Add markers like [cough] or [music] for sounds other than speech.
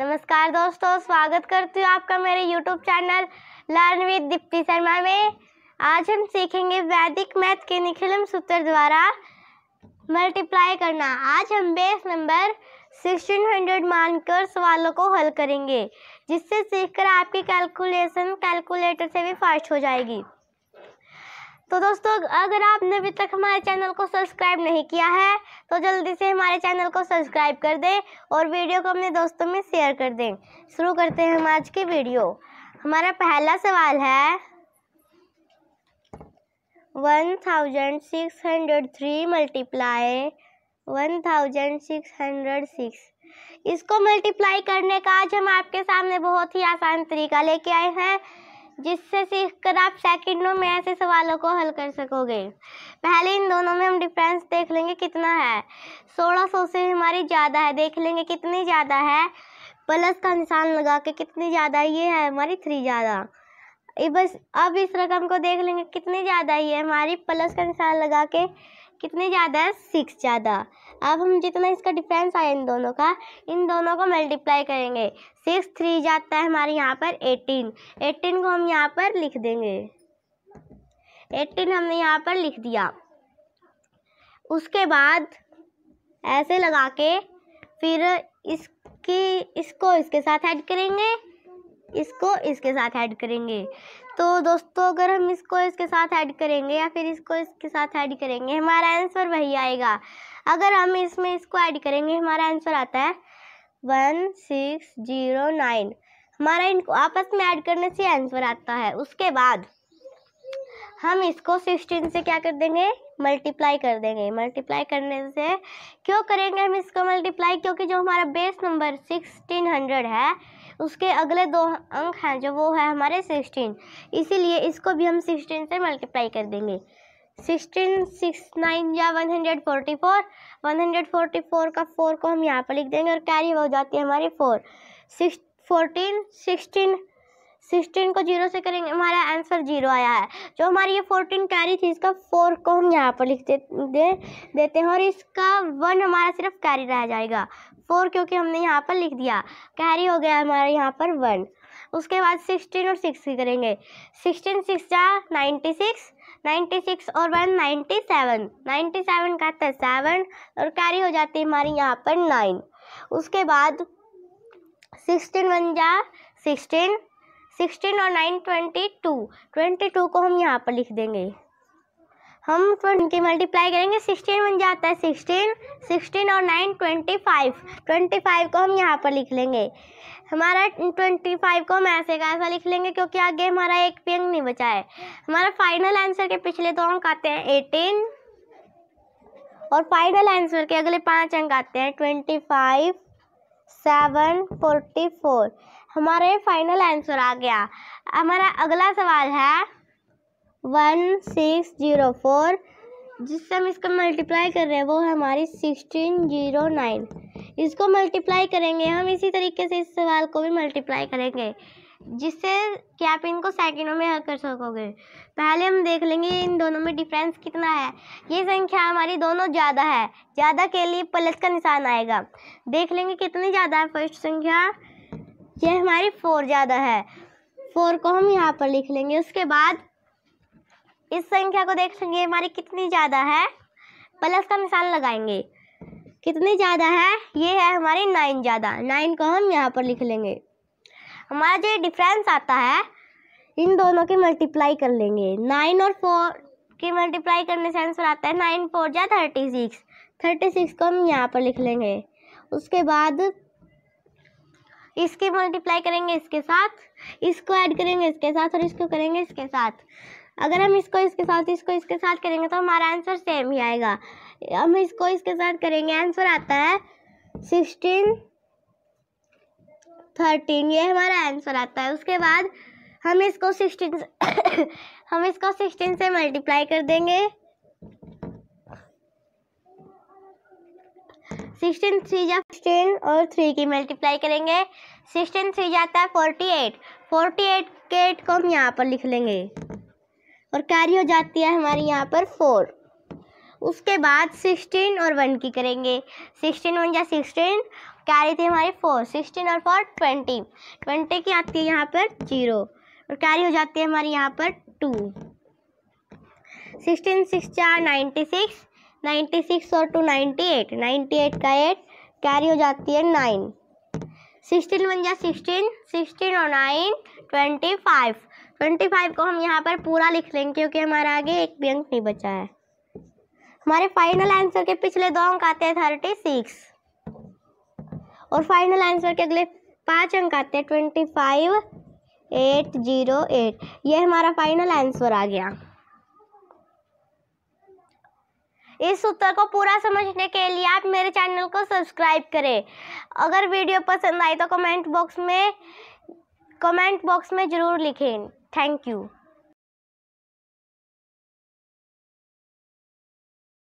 नमस्कार दोस्तों स्वागत करती हूँ आपका मेरे YouTube channel learn with Deepti Sharma में आज हम सीखेंगे वैदिक मैथ के निखिलम सूत्र द्वारा मल्टीप्लाई करना आज हम बेस नंबर 1600 मानकर सवालों को हल करेंगे जिससे सीखकर आपकी कैलकुलेशन कैलकुलेटर से भी फास्ट हो जाएगी तो दोस्तों अगर आपने अभी तक हमारे चैनल को सब्सक्राइब नहीं किया है तो जल्दी से हमारे चैनल को सब्सक्राइब कर दें और वीडियो को अपने दोस्तों में शेयर कर दें शुरू करते हैं हम आज की वीडियो हमारा पहला सवाल है one thousand six hundred three multiply one thousand six hundred six इसको मल्टीप्लाई करने का आज हम आपके सामने बहुत ही आसान तरीका लेके आए हैं जिससे सीखकर आप सेकंडों में ऐसे सवालों को हल कर सकोगे पहले इन दोनों में हम डिफरेंस देख लेंगे कितना है 1600 से हमारी ज़्यादा है देख लेंगे कितनी ज़्यादा है प्लस का निशान लगा के कितनी ज़्यादा ये है हमारी थ्री ज़्यादा बस अब इस रकम को देख लेंगे कितनी ज़्यादा ये है हमारी प्लस का निशान लगा के कितने ज़्यादा है सिक्स ज़्यादा अब हम जितना इसका डिफरेंस आया इन दोनों का इन दोनों को मल्टीप्लाई करेंगे सिक्स थ्री जाता है हमारे यहाँ पर एटीन एटीन को हम यहाँ पर लिख देंगे एटीन हमने यहाँ पर लिख दिया उसके बाद ऐसे लगा के फिर इसकी इसको इसके साथ ऐड करेंगे इसको इसके साथ ऐड करेंगे तो दोस्तों अगर हम इसको इसके साथ ऐड करेंगे या फिर इसको इसके साथ ऐड करेंगे हमारा आंसर वही आएगा अगर हम इसमें इसको ऐड करेंगे हमारा आंसर आता है वन सिक्स जीरो नाइन हमारा इनको आपस में ऐड करने से आंसर आता है उसके बाद हम इसको सिक्सटीन से क्या कर देंगे मल्टीप्लाई कर देंगे मल्टीप्लाई करने से क्यों करेंगे हम इसको मल्टीप्लाई क्योंकि जो हमारा बेस नंबर सिक्सटीन हंड्रेड है उसके अगले दो अंक हैं जो वो है हमारे सिक्सटीन इसीलिए इसको भी हम सिक्सटीन से मल्टीप्लाई कर देंगे सिक्सटीन सिक्स नाइन या one hundred forty four one hundred forty four का फोर को हम यहाँ पर लिख देंगे और कैरी हो जाती है हमारी four six fourteen sixteen sixteen को जीरो से करेंगे हमारा आंसर जीरो आया है जो हमारी ये फोर्टीन कैरी थी इसका फोर को हम यहाँ पर लिख दे, दे देते हैं और इसका वन हमारा सिर्फ कैरी रह जाएगा फोर क्योंकि हमने यहाँ पर लिख दिया कैरी हो गया हमारे यहाँ पर वन उसके बाद सिक्सटीन और सिक्स करेंगे सिक्सटीन सिक्स जा नाइन्टी सिक्स नाइन्टी सिक्स और one ninety seven ninety seven का था है सेवन और कैरी हो जाती है हमारी यहाँ पर नाइन उसके बाद सिक्सटीन वन जा सिक्सटीन सिक्सटीन और nine twenty two twenty two को हम यहाँ पर लिख देंगे हम ट्वेंटी मल्टीप्लाई करेंगे सिक्सटीन बन जाता है सिक्सटीन सिक्सटीन और nine twenty five twenty five को हम यहाँ पर लिख लेंगे हमारा ट्वेंटी फाइव को हम ऐसे का ऐसा लिख लेंगे क्योंकि आगे हमारा एक भी अंक नहीं बचा है हमारा फाइनल आंसर के पिछले दो अंक आते हैं एटीन और फाइनल आंसर के अगले पाँच अंक आते हैं twenty five seven forty four हमारा फाइनल आंसर आ गया हमारा अगला सवाल है वन सिक्स जीरो फोर जिससे हम इसको मल्टीप्लाई कर रहे हैं वो है हमारी सिक्सटीन जीरो नाइन इसको मल्टीप्लाई करेंगे हम इसी तरीके से इस सवाल को भी मल्टीप्लाई करेंगे जिससे कि आप इनको सेकंडों में हल कर सकोगे पहले हम देख लेंगे इन दोनों में डिफरेंस कितना है ये संख्या हमारी दोनों ज़्यादा है ज़्यादा के लिए प्लस का निशान आएगा देख लेंगे कितनी ज़्यादा है फर्स्ट संख्या ये हमारी फोर ज़्यादा है फोर को हम यहाँ पर लिख लेंगे उसके बाद इस संख्या को देखेंगे हमारी कितनी ज़्यादा है प्लस का निशान लगाएंगे कितनी ज़्यादा है ये है हमारी नाइन ज़्यादा नाइन को हम यहाँ पर लिख लेंगे हमारा जो डिफरेंस आता है इन दोनों की मल्टीप्लाई कर लेंगे नाइन और फोर की मल्टीप्लाई करने से आंसर आता है नाइन फोर या थर्टी सिक्स थर्टी सिक्स को हम यहाँ पर लिख लेंगे उसके बाद इसकी मल्टीप्लाई करेंगे इसके साथ इसको ऐड करेंगे इसके साथ और इसको करेंगे इसके साथ अगर हम इसको इसके साथ इसको इसके साथ करेंगे तो हमारा आंसर सेम ही आएगा हम इसको इसके साथ करेंगे आंसर आता है सिक्सटीन थर्टीन ये हमारा आंसर आता है उसके बाद हम इसको सिक्सटीन [coughs] हम इसको सिक्सटीन से मल्टीप्लाई कर देंगे सिक्सटीन थ्री जा सिक्सटीन और थ्री की मल्टीप्लाई करेंगे सिक्सटीन थ्री जाता है फोर्टी एट फोर्टी एट के एट को हम यहाँ पर लिख लेंगे और कैरी हो जाती है हमारी यहाँ पर फोर उसके बाद सिक्सटीन और वन की करेंगे सिक्सटीन वन या सिक्सटीन कैरी थी हमारी फोर सिक्सटीन और फोर ट्वेंटी ट्वेंटी की आती है यहाँ पर जीरो और कैरी हो जाती है हमारे यहाँ पर टू सिक्सटीन सिक्स चार नाइन्टी सिक्स नाइन्टी सिक्स और two ninety eight ninety eight का एट कैरी हो जाती है नाइन सिक्सटीन वन या सिक्सटीन सिक्सटीन और nine twenty five twenty five को हम यहाँ पर पूरा लिख लेंगे क्योंकि हमारा आगे एक भी अंक नहीं बचा है हमारे फाइनल आंसर के पिछले दो अंक आते हैं थर्टी सिक्स और फाइनल आंसर के अगले पाँच अंक आते हैं twenty five eight zero eight ये हमारा फाइनल आंसर आ गया इस उत्तर को पूरा समझने के लिए आप मेरे चैनल को सब्सक्राइब करें अगर वीडियो पसंद आई तो कमेंट बॉक्स में कमेंट बॉक्स में ज़रूर लिखें Thank you.